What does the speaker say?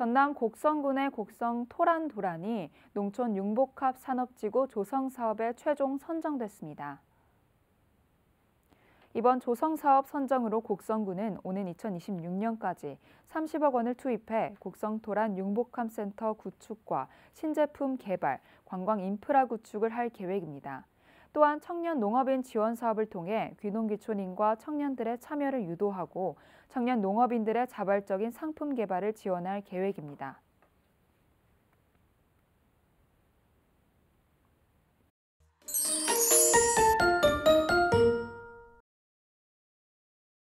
전남 곡성군의 곡성 토란도란이 농촌 융복합 산업지구 조성 사업에 최종 선정됐습니다. 이번 조성 사업 선정으로 곡성군은 오는 2026년까지 30억 원을 투입해 곡성 토란 융복합센터 구축과 신제품 개발, 관광 인프라 구축을 할 계획입니다. 또한 청년 농업인 지원 사업을 통해 귀농귀촌인과 청년들의 참여를 유도하고 청년 농업인들의 자발적인 상품 개발을 지원할 계획입니다.